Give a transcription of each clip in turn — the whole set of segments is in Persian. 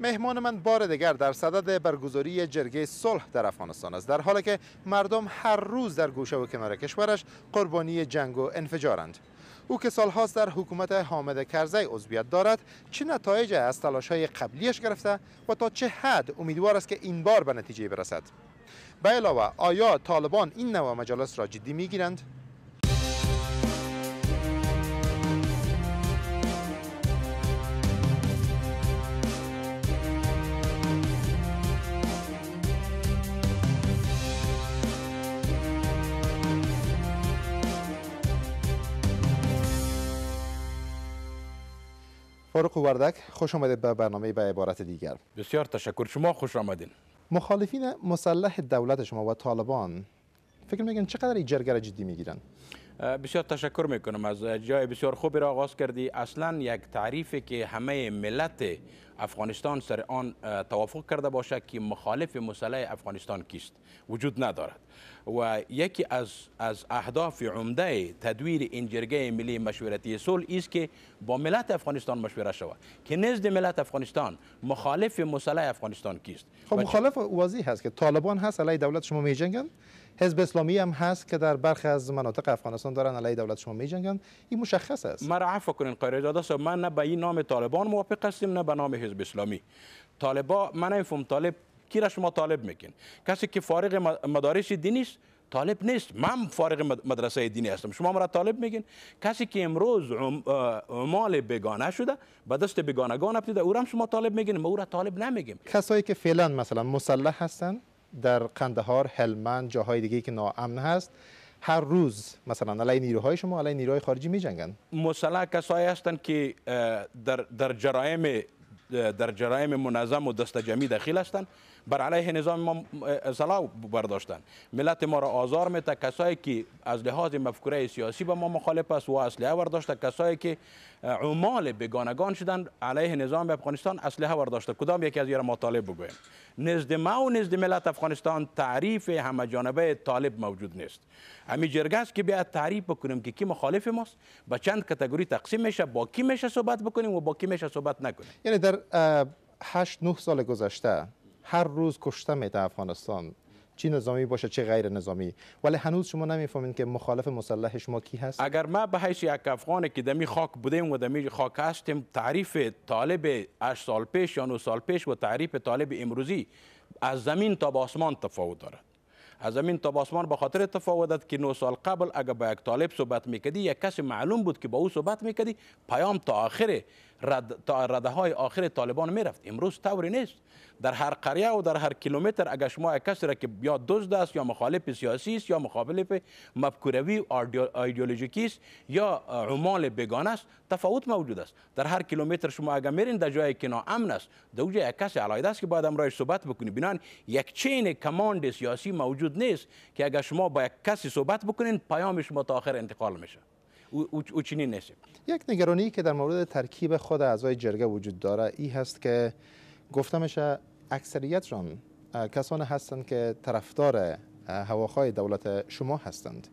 مهمان من بار دیگر در صدد برگزاری جرگه صلح در افغانستان است در حالی که مردم هر روز در گوشه و کنار کشورش قربانی جنگ و انفجارند او که سالهاست در حکومت حامد کرزی عضویت دارد چه نتایج از تلاش های قبلیش گرفته و تا چه حد امیدوار است که این بار به نتیجه برسد به علاوه آیا طالبان این نوع مجالس را جدی میگیرند فاروق وردک خوش آمدید به برنامه به عبارت دیگر بسیار تشکر شما خوش آمدین مخالفین مسلح دولت شما و طالبان فکر میگن چقدر این جرگر جدی میگیرن بسیار تشکر میکنم از جای بسیار خوبی را آغاز کردی اصلا یک تعریفی که همه ملت افغانستان سر آن توافق کرده باشد که مخالف مسئله افغانستان کیست وجود ندارد و یکی از, از اهداف عمده تدویر این جرگه ملی مشورتی صلح است که با ملت افغانستان مشوره شود که نزد ملت افغانستان مخالف مسئله افغانستان کیست خب مخالف واضح هست که طالبان هست علیه دولت شما می جنگن حزب اسلامی هم هست که در برخی از مناطق افغانستان دارن علیه دولت شما میجنگن این مشخص است مرا عفو کنین زاده صاحب من نه به این نام طالبان موافق هستیم نه به نام حزب اسلامی طالبا من فهم طالب کی را شما طالب میکن کسی که فارغ مدارس دینی است طالب نیست من فارغ مدرسه دینی هستم شما مرا طالب میگین کسی که امروز مال بگانه شده به دست بگانگان افتیده او را شما طالب میگین ما او را طالب نمیگیم کسایی که فعلا مثلا مسلح هستند در قندهار هلمند جاهای دیگه که ناامن هست هر روز مثلا علی نیروهای شما علی نیروهای خارجی می جنگند؟ مثلا کسایی هستند که در در جرایم در جرایم منظم و دست جمعی دخیل هستند بر علیه نظام ما برداشتن ملت ما را آزار میده کسایی که از لحاظ مفکوره سیاسی با ما مخالف است و اسلحه برداشته کسایی که عمال بگانگان شدن علیه نظام افغانستان اسلحه برداشته کدام یکی از یه را ما بگویم نزد ما و نزد ملت افغانستان تعریف همه جانبه طالب موجود نیست امی جرگست که بیاد تعریف بکنیم که کی مخالف ماست به چند کتگوری تقسیم میشه با کی میشه صحبت بکنیم و با کی میشه صحبت نکنیم یعنی در 8 9 سال گذشته هر روز کشته میده افغانستان چی نظامی باشه چه غیر نظامی ولی هنوز شما نمیفهمین که مخالف مسلح شما کی هست اگر ما به حیث یک افغان که دمی خاک بودیم و دمی خاک هستیم تعریف طالب 8 سال پیش یا 9 سال پیش و تعریف طالب امروزی از زمین تا به آسمان تفاوت دارد از زمین تا باسمان آسمان به خاطر تفاوت که 9 سال قبل اگر با یک طالب صحبت میکردی یک کسی معلوم بود که با او صحبت میکردی پیام تا آخره رد، رده های آخر طالبان میرفت امروز طوری نیست در هر قریه و در هر کیلومتر اگر شما کسی را که یا دزد است یا مخالف سیاسی است یا مخالف مفکوروی ایدئولوژیکی است یا عمال بگان است تفاوت موجود است در هر کیلومتر شما اگر میرین در جایی که ناامن است در اونجا یک کسی علایده است که باید امرایش صحبت بکنی بینان یک چین کماند سیاسی موجود نیست که اگر شما با یک کسی صحبت بکنین پیام شما تا آخر انتقال میشه او چنین یک نگرانی که در مورد ترکیب خود اعضای جرگه وجود داره ای هست که گفته اکثریت را کسانی هستند که طرفدار هواخواه دولت شما هستند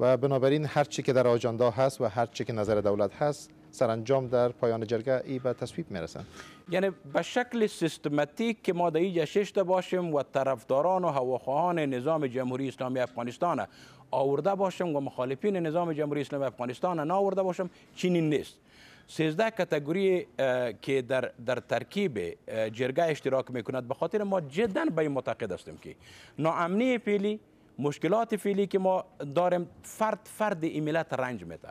و بنابراین هر چی که در آجاندا هست و هر چی که نظر دولت هست سرانجام در پایان جرگه ای به تصویب میرسند یعنی به شکل سیستماتیک که ما در اینجا ششته باشیم و طرفداران و هواخواهان نظام جمهوری اسلامی افغانستانه. آورده باشم و مخالفین نظام جمهوری اسلامی افغانستان نه آورده باشم چنین نیست 13 کتگوری که در, در ترکیب جرگه اشتراک میکند به خاطر ما جدا به این معتقد هستیم که ناامنی فعلی مشکلات فعلی که ما داریم فرد فرد این ملت رنج میده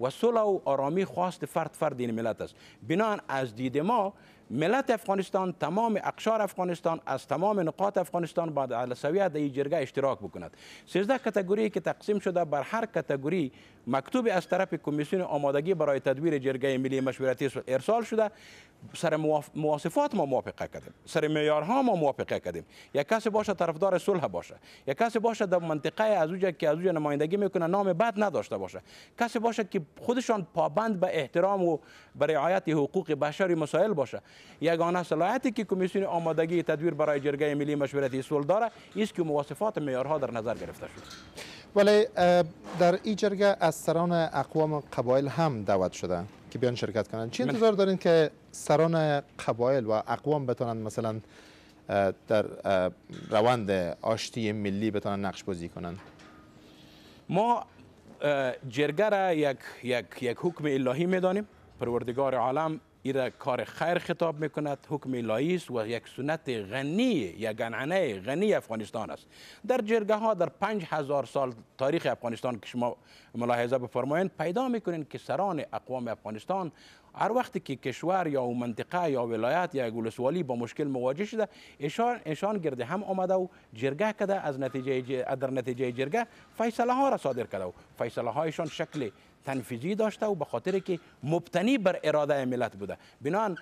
و صلح و آرامی خواست فرد فرد این ملت است بنان از دید ما ملت افغانستان تمام اقشار افغانستان از تمام نقاط افغانستان بعد سویه در جرگه اشتراک بکند 13 کتگوری که تقسیم شده بر هر کتگوری مکتوب از طرف کمیسیون آمادگی برای تدویر جرگه ملی مشورتی ارسال شده سر مواصفات ما موافقه کردیم سر معیارها ما موافقه کردیم یک کسی باشه طرفدار صلح باشه یک کس باشه در منطقه از که از نمایندگی میکنه نام بد نداشته باشه کسی باشه که خودشان پابند به احترام و به رعایت حقوق بشری مسائل باشه یگانه صلاحیتی که کمیسیون آمادگی تدویر برای جرگه ملی مشورتی صلح داره است که مواصفات معیارها در نظر گرفته شد ولی در این جرگه از سران اقوام قبایل هم دعوت شده که بیان شرکت کنند چی بله. انتظار دارین که سران قبایل و اقوام بتونند مثلا در روند آشتی ملی بتونن نقش بازی کنند؟ ما جرگه را یک, یک, یک حکم الهی میدانیم پروردگار عالم ای کار خیر خطاب میکند حکم الهی است و یک سنت غنی یا گنعنه غنی افغانستان است در جرگه ها در پنج هزار سال تاریخ افغانستان که شما ملاحظه بفرمایید پیدا میکنین که سران اقوام افغانستان هر وقتی که کشور یا منطقه یا ولایت یا گلسوالی با مشکل مواجه شده ایشان ایشان هم آمده و جرگه کده از نتیجه در نتیجه جرگه فیصله ها را صادر کرده و فیصله هایشان شکل تنفیزی داشته و به خاطر که مبتنی بر اراده ملت بوده بنان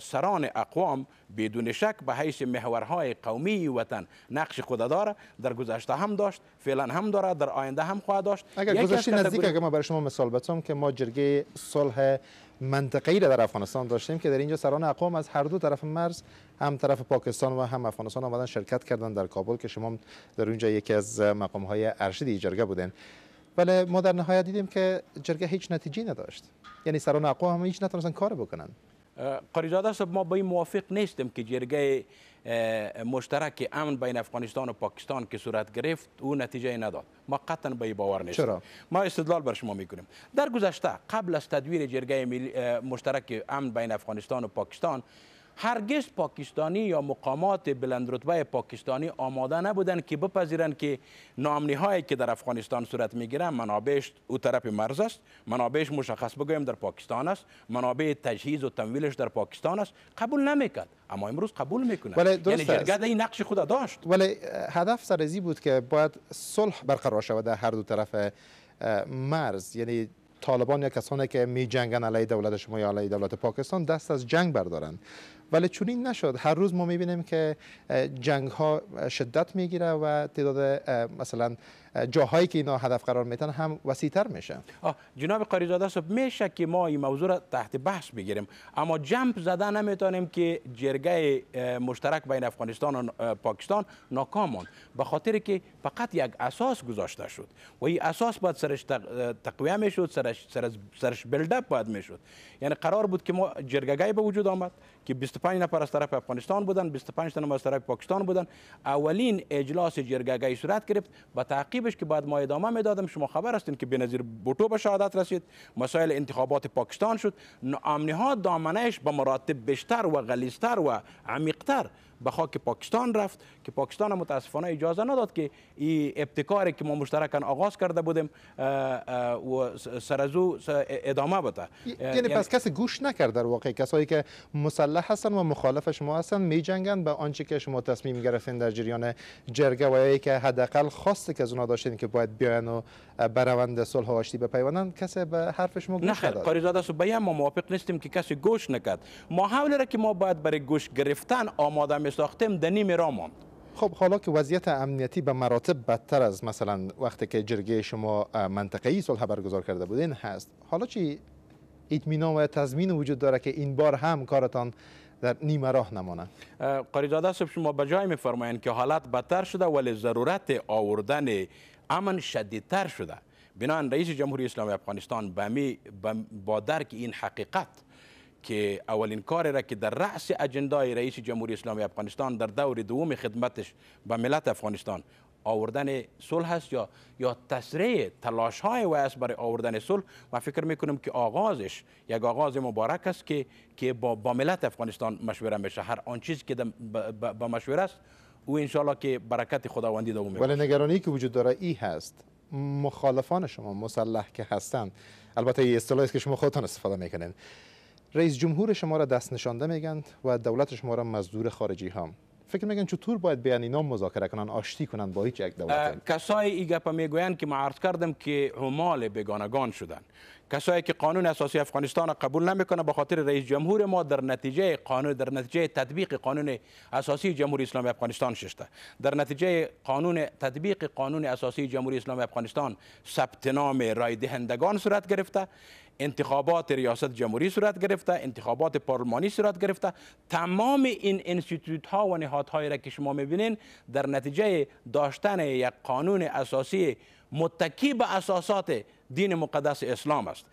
سران اقوام بدون شک به حیث محورهای قومی وطن نقش خود داره در گذشته هم داشت فعلا هم داره در آینده هم خواهد داشت اگر گذشته نزدیک اگر ما برای شما مثال بتم که ما جرگه صلح منطقه‌ای را در افغانستان داشتیم که در اینجا سران اقوام از هر دو طرف مرز هم طرف پاکستان و هم افغانستان آمدن شرکت کردن در کابل که شما در اونجا یکی از مقام های ارشد جرگه بودن ولی ما در نهایت دیدیم که جرگه هیچ نتیجه نداشت یعنی سران اقوا هم هیچ نتونستن کار بکنن قریزاده صاحب ما با این موافق نیستیم که جرگه مشترک امن بین افغانستان و پاکستان که صورت گرفت او نتیجه نداد ما قطعا به باور نیستیم چرا؟ ما استدلال بر شما میکنیم در گذشته قبل از تدویر جرگه مشترک امن بین افغانستان و پاکستان هرگز پاکستانی یا مقامات بلند رتبه پاکستانی آماده نبودند که بپذیرند که نامنی هایی که در افغانستان صورت میگیرند منابعش او طرف مرز است منابعش مشخص بگویم در پاکستان است منابع تجهیز و تمویلش در پاکستان است قبول نمیکرد اما امروز قبول میکنه یعنی این نقش خود داشت ولی هدف سرزی بود که باید صلح برقرار شود در هر دو طرف مرز یعنی طالبان یا کسانی که می جنگن علیه دولت شما یا علیه دولت پاکستان دست از جنگ بردارند ولی این نشد هر روز ما میبینیم که جنگ ها شدت میگیره و تعداد مثلا جاهایی که اینا هدف قرار میتن هم وسیعتر میشه جناب قاری صاحب میشه که ما این موضوع را تحت بحث بگیریم اما جمپ زده نمیتونیم که جرگه مشترک بین افغانستان و پاکستان ناکام به خاطر که فقط یک اساس گذاشته شد و این اساس باید سرش تقویه میشد سرش سرش, باید میشد یعنی قرار بود که ما جرگه به وجود آمد که 25 نفر از طرف افغانستان بودن 25 تن از طرف پاکستان بودن اولین اجلاس جرگگی صورت گرفت و تعقیبش که بعد ما ادامه میدادم شما خبر هستین که بنظیر بوتو به شهادت رسید مسائل انتخابات پاکستان شد امنی ها اش به مراتب بیشتر و غلیستر و عمیقتر به خاک پاکستان رفت که پاکستان متاسفانه اجازه نداد که این ابتکاری که ما مشترکاً آغاز کرده بودیم و سر از ادامه بده یعنی, یعنی پس کسی گوش نکرد در واقع کسایی که مسلح هستن و مخالفش شما هستن می جنگن به آنچه که شما تصمیم گرفتین در جریان جرگه و یایی که حداقل خواسته که از اونا داشتین که باید بیاین و بروند صلح و آشتی بپیوندن کسی به حرف شما گوش نداد قاری زاده ما موافق نیستیم که کسی گوش نکرد ما را که ما باید برای گوش گرفتن آماده ساختم آختم نیمه را ماند خب حالا که وضعیت امنیتی به مراتب بدتر از مثلا وقتی که جرگه شما ای صلح برگزار کرده بودین هست حالا چی اطمینان و تضمین وجود داره که این بار هم کارتان در نیمه راه نماند؟ قریزاده صاحب شما به جای که حالت بدتر شده ولی ضرورت آوردن امن شدیدتر شده بنان رئیس جمهوری اسلامی افغانستان با درک این حقیقت که اولین کاری را که در رأس اجندای رئیس جمهوری اسلامی افغانستان در دور دوم خدمتش به ملت افغانستان آوردن صلح هست یا یا تسریع تلاش های و است برای آوردن صلح و فکر میکنم که آغازش یک آغاز مبارک است که که با, با ملت افغانستان مشوره میشه هر آن چیزی که با مشوره است او انشالله که برکت خداوندی دوم ولی نگرانی که وجود داره ای هست مخالفان شما مسلح که هستند البته این اصطلاحی است که شما خودتان استفاده میکنین رئیس جمهور شما را دست نشانده میگند و دولت شما را مزدور خارجی هم فکر میگن چطور باید بیان یعنی اینا مذاکره کنن آشتی کنن با هیچ یک دولت کسای ای گپ میگویند که ما عرض کردم که عمال بگانگان شدن کسایی که قانون اساسی افغانستان قبول نمیکنه به خاطر رئیس جمهور ما در نتیجه قانون در نتیجه تطبیق قانون اساسی جمهوری اسلامی افغانستان ششته در نتیجه قانون تطبیق قانون اساسی جمهوری اسلامی افغانستان ثبت نام رای دهندگان صورت گرفته انتخابات ریاست جمهوری صورت گرفته انتخابات پارلمانی صورت گرفته تمام این انستیتوت ها و نهادهایی را که شما میبینین در نتیجه داشتن یک قانون اساسی متکی به اساسات دین مقدس اسلام است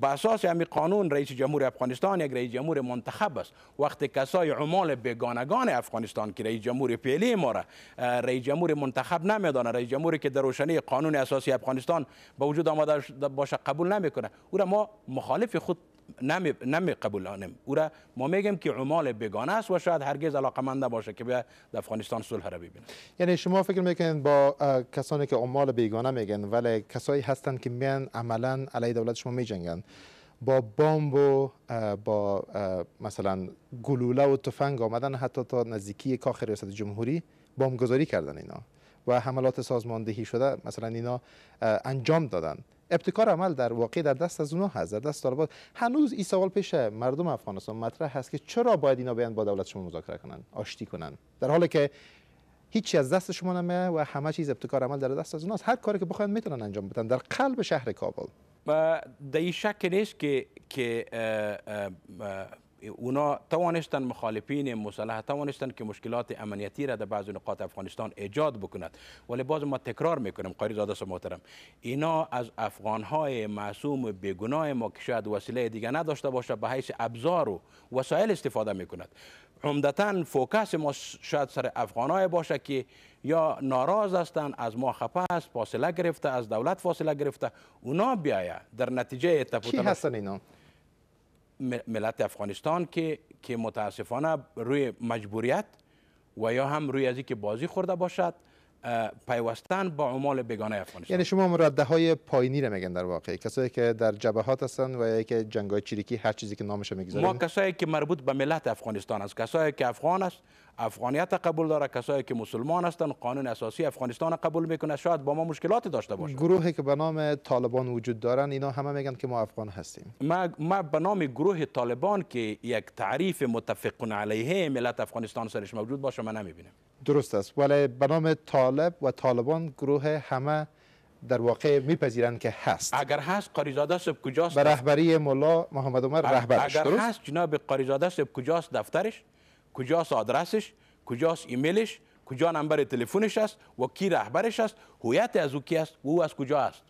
به اساس همین قانون رئیس جمهور افغانستان یک رئیس جمهور منتخب است وقتی کسای عمال بیگانگان افغانستان که رئیس جمهور پیلی ما را رئیس جمهور منتخب نمیدانه رئیس جمهوری که در روشنی قانون اساسی افغانستان به وجود آمده باشه قبول نمیکنه او را ما مخالف خود نمی, نمی قبولانیم او را ما میگیم که عمال بیگانه است و شاید هرگز منده باشه که بیا در افغانستان صلح را ببینه یعنی شما فکر میکنید با کسانی که عمال بیگانه میگن ولی کسایی هستند که میان عملا علی دولت شما میجنگن با بمب و با مثلا گلوله و تفنگ آمدن حتی تا نزدیکی کاخ ریاست جمهوری بمبگذاری کردن اینا و حملات سازماندهی شده مثلا اینا انجام دادن ابتکار عمل در واقع در دست از اونها هست در دست طالبان هنوز این سوال پیش مردم افغانستان مطرح هست که چرا باید اینا بیان با دولت شما مذاکره کنن آشتی کنن در حالی که هیچی از دست شما نمیه و همه چیز ابتکار عمل در دست از اوناست هر کاری که بخواید میتونن انجام بدن در قلب شهر کابل و در این شک نیست که که اونا توانستن مخالفین مسلح توانستن که مشکلات امنیتی را در بعض نقاط افغانستان ایجاد بکند ولی باز ما تکرار میکنیم قاری زاده محترم اینا از افغان های معصوم بیگناه ما که شاید وسیله دیگه نداشته باشه به حیث ابزار و وسایل استفاده میکند عمدتا فوکس ما شاید سر افغانهای باشه که یا ناراض هستند از ما خفه است فاصله گرفته از دولت فاصله گرفته اونا بیاید در نتیجه تفوتن هستن اینا ملت افغانستان که که متاسفانه روی مجبوریت و یا هم روی ازی که بازی خورده باشد پیوستن با عمال بگانه افغانستان یعنی شما مرده های پایینی رو میگن در واقع کسایی که در جبهات هستند و یا که جنگ چریکی هر چیزی که نامش میگذارید ما کسایی که مربوط به ملت افغانستان است کسایی که افغان است افغانیت قبول داره کسایی که مسلمان هستن قانون اساسی افغانستان قبول میکنه شاید با ما مشکلات داشته باشه گروهی که به نام طالبان وجود دارن اینا همه میگن که ما افغان هستیم ما ما به نام گروه طالبان که یک تعریف متفق علیه ملت افغانستان سرش موجود باشه من نمیبینم درست است ولی به نام طالب و طالبان گروه همه در واقع میپذیرند که هست اگر هست قاریزاده سب کجاست به رهبری مولا محمد عمر رهبرش اگر هست جناب قاریزاده سب کجاست دفترش کجاست آدرسش کجاست ایمیلش کجا نمبر تلفنش است و کی رهبرش است هویت از او کی است و او از کجا است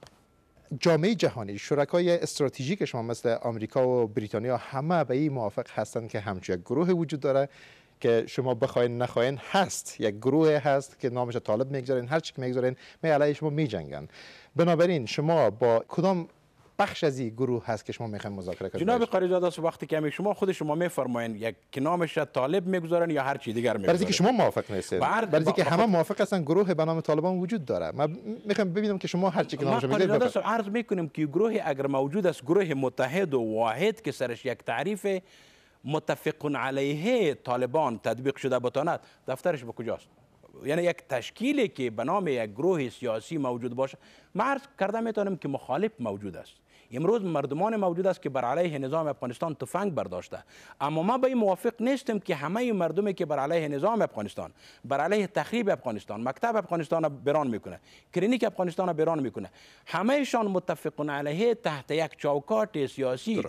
جامعه جهانی شرکای استراتژیک شما مثل آمریکا و بریتانیا همه به این موافق هستند که همچون گروه وجود داره که شما بخواین نخواین هست یک گروه هست که نامش طالب میگذارین هر چی که میگذارین می علیه شما میجنگن بنابراین شما با کدام بخش از این گروه هست که شما میخواین مذاکره کنید جناب بله. قاری داده وقتی که شما خود شما میفرمایین یک نامش طالب میگذارن یا هر چی دیگر میگذارن برای که شما موافق نیستید برای که همه موافق هستن گروه به نام طالبان وجود داره من میخوام ببینم که شما هر چی که نامش میگید عرض میکنیم که گروه اگر موجود است گروه متحد و واحد که سرش یک تعریف متفق علیه طالبان تطبیق شده بتواند دفترش به کجاست یعنی یک تشکیلی که به نام یک گروه سیاسی موجود باشه مرد عرض میتونم که مخالف موجود است امروز مردمان موجود است که بر علیه نظام افغانستان تفنگ برداشته اما ما به این موافق نیستیم که همه مردمی که بر علیه نظام افغانستان بر علیه تخریب افغانستان مکتب افغانستان بران میکنه کلینیک افغانستان بران میکنه همهشان متفقون علیه تحت یک چوکات سیاسی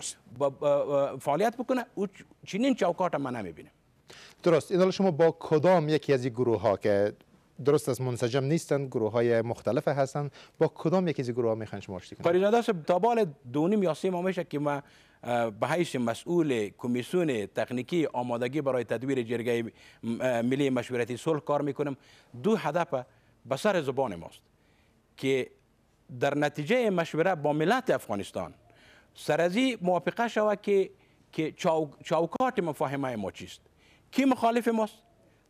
فعالیت بکنه او چنین چوکات من نمیبینیم درست این شما با کدام یکی از این گروه ها که درست از منسجم نیستند گروه های مختلف هستند با کدام یکی از گروه ها میخواین شما آشتی کنید تا بال دو نیم یا که ما به حیث مسئول کمیسیون تکنیکی آمادگی برای تدویر جرگای ملی مشورتی صلح کار میکنم دو هدف به سر زبان ماست که در نتیجه مشوره با ملت افغانستان سرازی موافقه شود که که چاو، چاوکات مفاهمه ما چیست کی مخالف ماست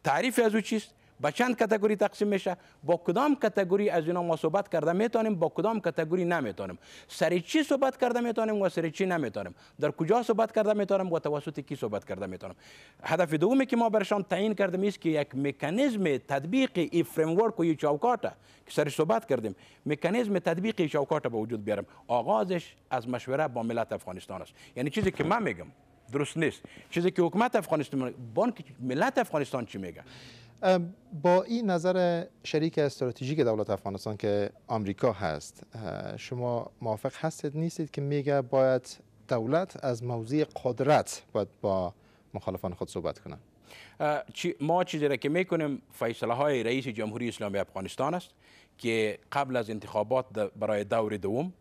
تعریف از او چیست به چند کتگوری تقسیم میشه با کدام کتگوری از اینا ما صحبت کرده میتونیم با کدام کتگوری نمیتونیم سری چی صحبت کرده میتونیم و سری چی نمیتونیم در کجا صحبت کرده میتونم و توسط کی صحبت کرده میتونیم هدف دومی که ما برشان تعیین کردیم است که یک مکانیزم تطبیق این فریم ورک و ای که سری صحبت کردیم مکانیزم تطبیق ای چوکاټ به وجود بیارم. آغازش از مشوره با ملت افغانستان است یعنی چیزی که من میگم درست نیست چیزی که حکومت افغانستان بانک ملت افغانستان چی میگه با این نظر شریک استراتژیک دولت افغانستان که آمریکا هست شما موافق هستید نیستید که میگه باید دولت از موضع قدرت باید با مخالفان خود صحبت کنه ما چیزی را که میکنیم فیصله های رئیس جمهوری اسلامی افغانستان است که قبل از انتخابات برای دور دوم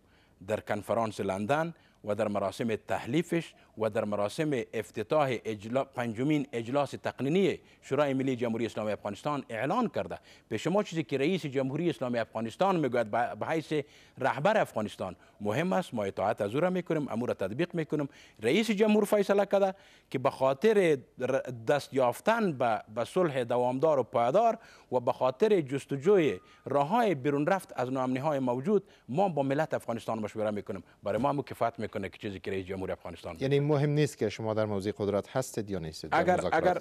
در کنفرانس لندن و در مراسم تحلیفش و در مراسم افتتاح اجلا پنجمین اجلاس تقنینی شورای ملی جمهوری اسلامی افغانستان اعلان کرده به شما چیزی که رئیس جمهوری اسلامی افغانستان میگوید به حیث رهبر افغانستان مهم است ما اطاعت از او را میکنیم امور تطبیق میکنیم رئیس جمهور فیصله کرده که به خاطر دست یافتن به صلح دوامدار و پایدار و به خاطر جستجوی راههای بیرون رفت از ناامنی های موجود ما با ملت افغانستان مشوره میکنیم برای ما هم کفایت میکنه که چیزی که رئیس افغانستان یعنی مهم نیست که شما در موضع قدرت هستید یا نیستید اگر اگر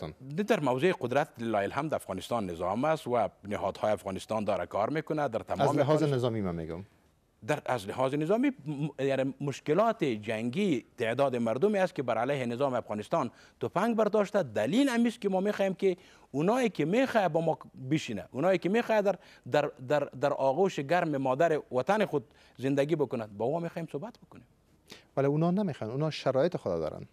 در موضع قدرت هم در افغانستان نظام است و نهادهای افغانستان داره کار میکنه در تمام از لحاظ نظامی من میگم در از لحاظ نظامی یعنی مشکلات جنگی تعداد مردمی است که بر علیه نظام افغانستان توپنگ برداشته دلیل همیست که ما میخوایم که اونایی که میخواه با ما بشینه اونایی که میخواه در, در, در, در آغوش گرم مادر وطن خود زندگی بکنند با ما میخوایم صحبت بکنیم ولی اونا نمیخوان اونا شرایط خدا دارن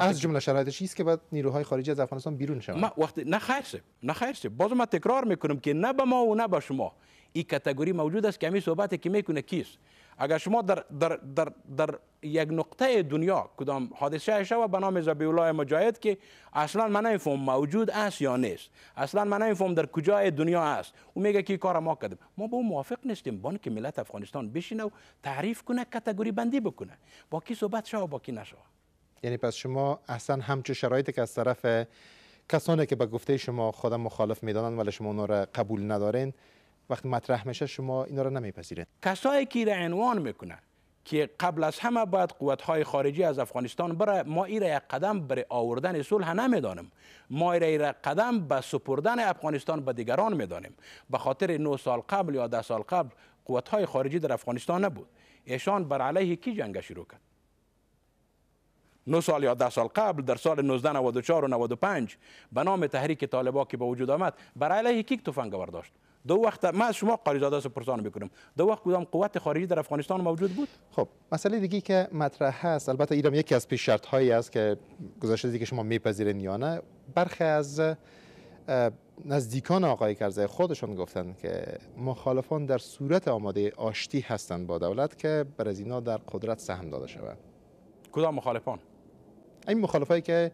از جمله شرایطش است که بعد نیروهای خارجی از افغانستان بیرون شوند ما وقت نه خیرشه نه خیرشه باز ما تکرار میکنم که نه به ما و نه به شما این کاتگوری موجود است که همین صحبت که میکنه کیست اگر شما در, در, در, در یک نقطه دنیا کدام حادثه و به نام زبی الله مجاهد که اصلا من این فهم موجود است یا نیست اصلا من این فهم در کجای دنیا است او میگه که کار ما کردیم ما با او موافق نیستیم بان که ملت افغانستان بشینه و تعریف کنه کتگوری بندی بکنه با کی صحبت و با کی یعنی پس شما اصلا همچو شرایطی که از طرف کسانی که به گفته شما خودم مخالف میدانند ولی شما اونا قبول ندارین وقتی مطرح میشه شما اینا رو نمیپذیرید کسایی که را عنوان میکنن که قبل از همه باید های خارجی از افغانستان بره ما ایره یک قدم بر آوردن صلح نمیدانیم ما ایره یک قدم به سپردن افغانستان به دیگران میدانیم به خاطر 9 سال قبل یا 10 سال قبل قوت های خارجی در افغانستان نبود ایشان بر علیه کی جنگ شروع کرد 9 سال یا 10 سال قبل در سال 1994 و 95 به نام تحریک طالبان که به وجود آمد بر علیه کی تفنگ برداشت دو وقت ما از شما قاری زاده پرسان میکنم دو وقت کدام قوت خارجی در افغانستان موجود بود خب مسئله دیگه که مطرح هست البته ایران یکی از پیش شرط هایی است که گذاشته دیگه شما میپذیرین یا نه برخی از نزدیکان آقای کرزی خودشان گفتند که مخالفان در صورت آماده آشتی هستند با دولت که بر از اینا در قدرت سهم داده شود کدام مخالفان این مخالفایی که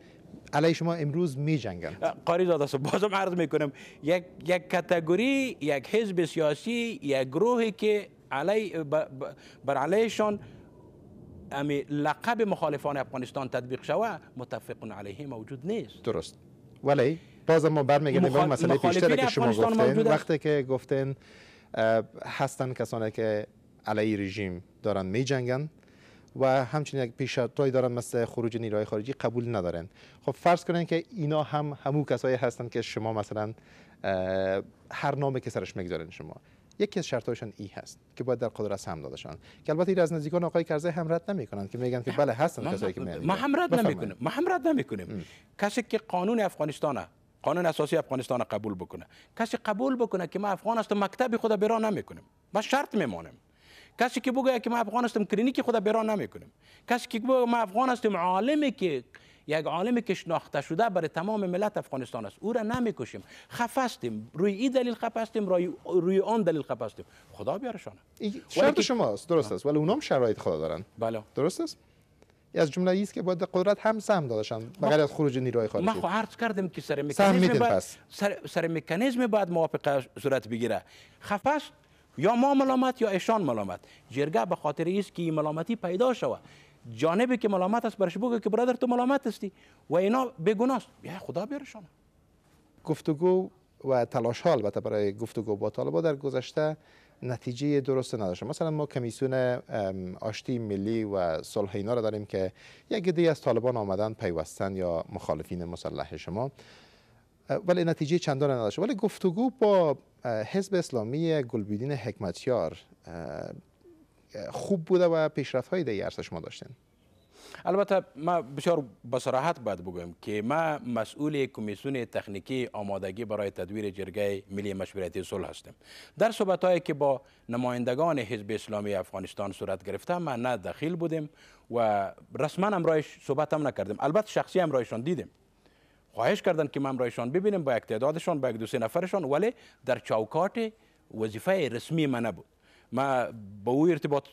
علیه شما امروز می جنگن قاری داده بازم عرض می کنم یک یک کاتگوری یک حزب سیاسی یک گروهی که علی بر علیشان امی لقب مخالفان افغانستان تطبیق شوه متفق علیه موجود نیست درست ولی باز ما برمیگردیم به مسئله پیشتر که شما گفتین وقتی که گفتین هستن کسانی که علیه رژیم دارن می جنگن و همچنین هایی دارن مثل خروج نیروهای خارجی قبول ندارن خب فرض کنین که اینا هم همو کسایی هستن که شما مثلا هر نامی که سرش میگذارین شما یکی از شرطهایشان ای هست که باید در قدرت هم داشتن. که البته این از نزدیکان آقای کرزی هم رد نمیکنن که میگن که بله هستن کسایی که میگن ما هم رد نمیکنیم ما هم رد کنیم کسی که قانون افغانستان، قانون اساسی افغانستان قبول بکنه کسی قبول بکنه که ما افغان است مکتب خود برا کنیم ما شرط میمانیم کسی که بگه که ما افغان هستم کلینیک خود بیرون نمیکنیم، کسی که بگه ما افغان هستم عالمی که یک عالم که شناخته شده برای تمام ملت افغانستان است او را نمیکشیم خفستیم روی این دلیل خفستیم روی, روی آن دلیل خفاستیم. خدا بیارشان شرط شماست درست است ولی اونام شرایط خدا دارن بله درست است از جمله است که باید قدرت هم سهم دادشان به از خروج نیروهای خارجی ما خو عرض کردم که سر مکانیزم سر, سر مکانیزم باید موافقه صورت بگیره خفاست. یا ما ملامت یا اشان ملامت جرگه به خاطر است که این ملامتی پیدا شوه جانبی که ملامت است برش بگو که برادر تو ملامت هستی و اینا بگناست بیا خدا بیارشان گفتگو و تلاش ها البته برای گفتگو با طالبا در گذشته نتیجه درست نداشت مثلا ما کمیسیون آشتی ملی و صلح اینا را داریم که یک دی از طالبان آمدن پیوستن یا مخالفین مسلح شما ولی نتیجه چندان نداشت ولی گفتگو با حزب اسلامی گلبیدین حکمتیار خوب بوده و پیشرفت های دیگه شما شما داشتیم البته ما بسیار بصراحت باید بگویم که ما مسئول کمیسیون تکنیکی آمادگی برای تدویر جرگه ملی مشورتی صلح هستیم در صحبت هایی که با نمایندگان حزب اسلامی افغانستان صورت گرفته ما نه دخیل بودیم و رسما امرایش صحبت هم نکردیم البته شخصی رایشان دیدیم خواهش کردن که ما امرایشان ببینیم با یک تعدادشان با یک دو سه نفرشان ولی در چوکات وظیفه رسمی من نبود ما با او ارتباط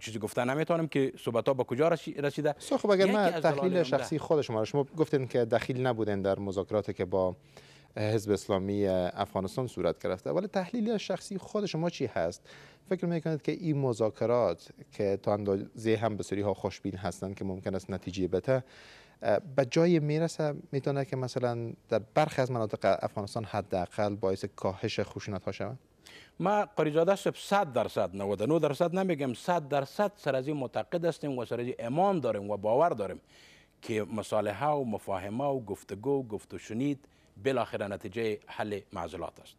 چیزی گفته نمیتونم که صحبت ها با کجا رسیده خب اگر من تحلیل شخصی خود شما شما گفتین که دخیل نبودن در مذاکراتی که با حزب اسلامی افغانستان صورت گرفته ولی تحلیل شخصی خود شما چی هست فکر میکنید که این مذاکرات که تا اندازه هم بسیاری ها خوشبین هستند که ممکن است نتیجه بده به جای میرسه میتونه که مثلا در برخی از مناطق افغانستان حداقل باعث کاهش خشونت ها شود ما قریزاده صاحب 100 درصد 99 درصد نمیگم 100 درصد سر از این معتقد هستیم و سر از ایمان داریم و باور داریم که مصالحه و مفاهمه و گفتگو و گفت و شنید بالاخره نتیجه حل معضلات است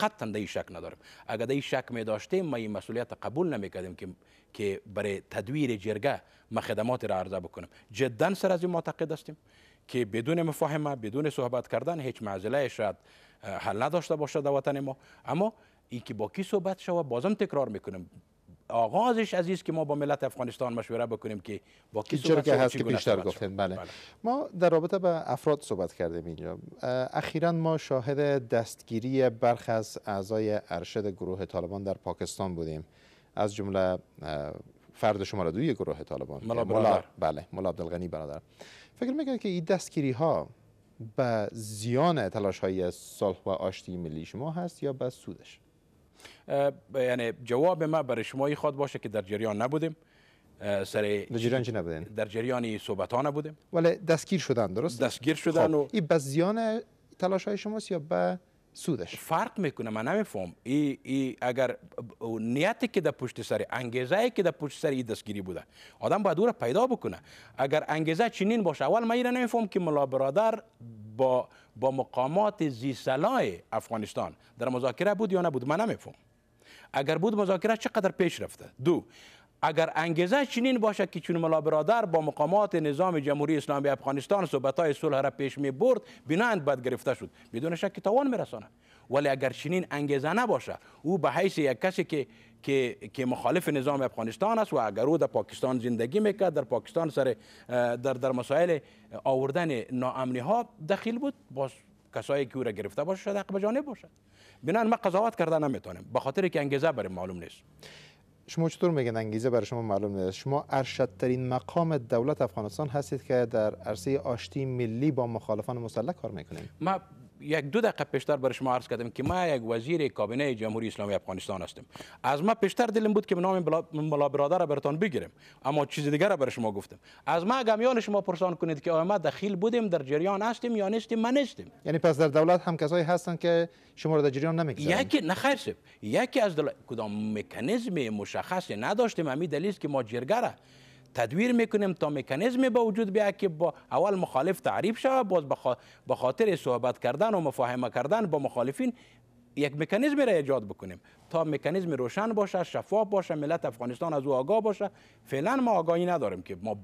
قطعا در شک ندارم اگر دی شک می داشتیم ما این مسئولیت قبول نمی که که برای تدویر جرگه ما خدمات را عرضه بکنم جدا سر از این معتقد هستیم که بدون مفاهمه بدون صحبت کردن هیچ معزله شاید حل نداشته باشه وطن ما اما این که با کی صحبت شوه بازم تکرار میکنم آغازش از که ما با ملت افغانستان مشوره بکنیم که با کی صحبت که هست که بیشتر گفتین بله. بله. ما در رابطه با افراد صحبت کردیم اینجا اخیرا ما شاهد دستگیری برخی از اعضای ارشد گروه طالبان در پاکستان بودیم از جمله فرد شماره دوی گروه طالبان ملا برادر بله عبدالغنی برادر فکر میکنید که این دستگیری ها به زیان تلاش های صلح و آشتی ملی شما هست یا به سودش یعنی جواب ما برای شما خواد باشه که در جریان نبودیم سر در جریان چی نبودیم در جریان صحبت ها نبودیم ولی دستگیر شدن درست دستگیر شدن خب، و این بزیان تلاش های شماست یا به سودش فرق میکنه من نمیفهم ای, اگر نیتی که در پشت سر انگیزه که در پشت سر دستگیری بوده آدم باید او را پیدا بکنه اگر انگیزه چنین باشه اول من را نمیفهم که ملا برادر با با مقامات زیسلای افغانستان در مذاکره بود یا نبود من نمیفهم اگر بود مذاکره چقدر پیش رفته دو اگر انگیزه چنین باشد که چون ملا برادر با مقامات نظام جمهوری اسلامی افغانستان صحبت های صلح را پیش می برد بینند بد گرفته شد بدون شک که می رسانه ولی اگر چنین انگیزه نباشه او به حیث یک کسی که که, مخالف نظام افغانستان است و اگر او در پاکستان زندگی میکرد در پاکستان سر در در مسائل آوردن ناامنی ها دخیل بود باز کسایی که او را گرفته باشه حق به باشد بنان ما قضاوت کردن نمیتونیم به خاطر که انگیزه برای معلوم نیست شما چطور میگن انگیزه برای شما معلوم نیست شما ارشدترین مقام دولت افغانستان هستید که در عرصه آشتی ملی با مخالفان مسلح کار میکنید ما یک دو دقیقه پیشتر برای شما عرض کردم که ما یک وزیر کابینه جمهوری اسلامی افغانستان هستیم از ما پیشتر دلم بود که به نام ملا برادر را برتان بگیرم اما چیز دیگر را برای شما گفتم از ما گمیان شما پرسان کنید که آیا ما دخیل بودیم در جریان هستیم یا نیستیم من نیستیم یعنی پس در دولت هم کسایی هستند که شما را در جریان نمیگذارند یکی نه خیر یکی از دل... کدام مکانیزم مشخصی نداشتیم همین دلیل که ما جرگه تدویر میکنیم تا مکانیزمی به وجود بیاد که با اول مخالف تعریف شود باز به خاطر صحبت کردن و مفاهمه کردن با مخالفین یک مکانیزم را ایجاد بکنیم تا مکانیزم روشن باشه شفاف باشه ملت افغانستان از او آگاه باشه فعلا ما آگاهی نداریم که ما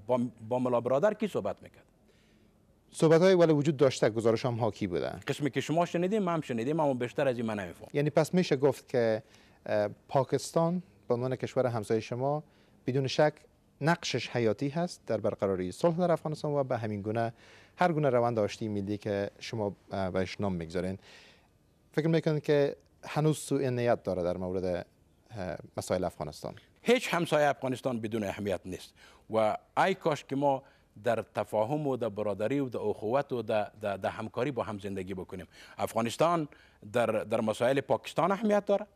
با ملا برادر کی صحبت میکرد صحبت های ولی وجود داشته گزارش هم حاکی بوده؟ قسمی که شما شنیدیم من شنیدیم اما بیشتر از این من نمیفهم یعنی پس میشه گفت که پاکستان به عنوان کشور همسایه شما بدون شک نقشش حیاتی هست در برقراری صلح در افغانستان و به همین گونه هر گونه روند آشتی ملی که شما بهش نام میگذارین فکر میکنید که هنوز سوء نیت داره در مورد مسائل افغانستان هیچ همسایه افغانستان بدون اهمیت نیست و ای کاش که ما در تفاهم و در برادری و در اخوت و در, در, در همکاری با هم زندگی بکنیم افغانستان در, در مسائل پاکستان اهمیت داره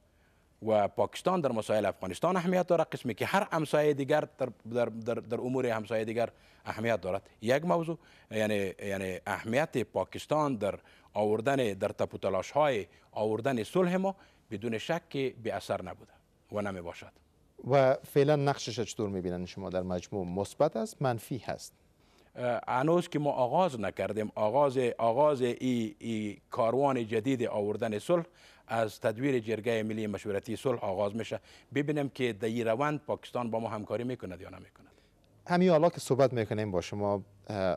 و پاکستان در مسائل افغانستان اهمیت دارد قسمی که هر همسایه دیگر در, در, در, در امور همسایه دیگر اهمیت دارد یک موضوع یعنی, یعنی اهمیت پاکستان در آوردن در تپو تلاش های آوردن صلح ما بدون شک که به اثر نبوده و نمی باشد و فعلا نقشش چطور می بینن شما در مجموع مثبت است منفی هست هنوز که ما آغاز نکردیم آغاز آغاز ای, ای کاروان جدید آوردن صلح از تدویر جرگه ملی مشورتی صلح آغاز میشه ببینیم که در روند پاکستان با ما همکاری میکنه یا نمیکنه. همین حالا که صحبت میکنیم با شما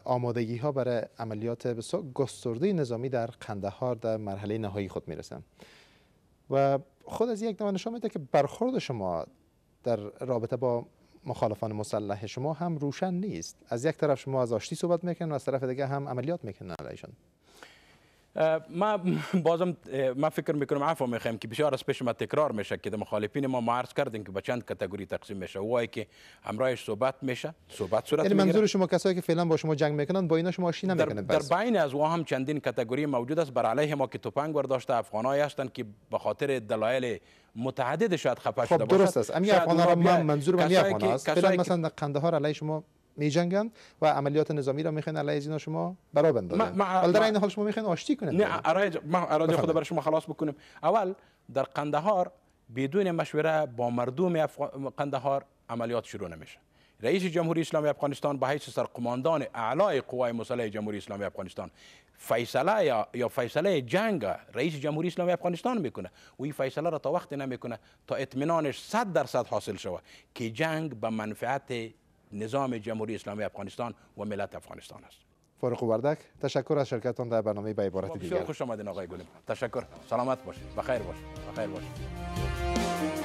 آمادگی ها برای عملیات بسیار گسترده نظامی در قندهار در مرحله نهایی خود میرسن و خود از یک نوع نشان میده که برخورد شما در رابطه با مخالفان مسلح شما هم روشن نیست از یک طرف شما از آشتی صحبت میکنن و از طرف دیگه هم عملیات میکنن علیشان ما بازم ما فکر میکنم عفو میخوایم که بسیار از پیش ما تکرار میشه که مخالفین ما معرض کردیم که به چند کاتگوری تقسیم میشه وای که همراهش صحبت میشه صحبت صورت این یعنی منظور شما کسایی که فعلا با شما جنگ میکنن با اینا شما آشتی نمیکنید در, در بین از اونها هم چندین کاتگوری موجود است بر علیه ما که توپنگ برداشته افغانایی هستند که به خاطر دلایل متعدد شاید خفه خب، شده خب درست است امی افغانا را منظور من افغانا است مثلا قندهار علیه شما جنگند و عملیات نظامی را میخواین علیه اینا شما برای بندازن ولی در این حال شما میخواین آشتی کنید نه ارایج ما ارایج خود برای شما خلاص بکنیم اول در قندهار بدون مشوره با مردم قندهار عملیات شروع نمیشه رئیس جمهوری اسلامی افغانستان به حیث سرقماندان اعلای قوای مسلح جمهوری اسلامی افغانستان فیصله یا, فیصله جنگ رئیس جمهوری اسلامی افغانستان میکنه و این فیصله را تا وقتی نمیکنه تا اطمینانش 100 درصد حاصل شود که جنگ به منفعت نظام جمهوری اسلامی افغانستان و ملت افغانستان است فاروق وردک تشکر از شرکتان در برنامه به عبارت دیگر خوش آمدین آقای گلیم تشکر سلامت باشید بخیر باشید بخیر باشید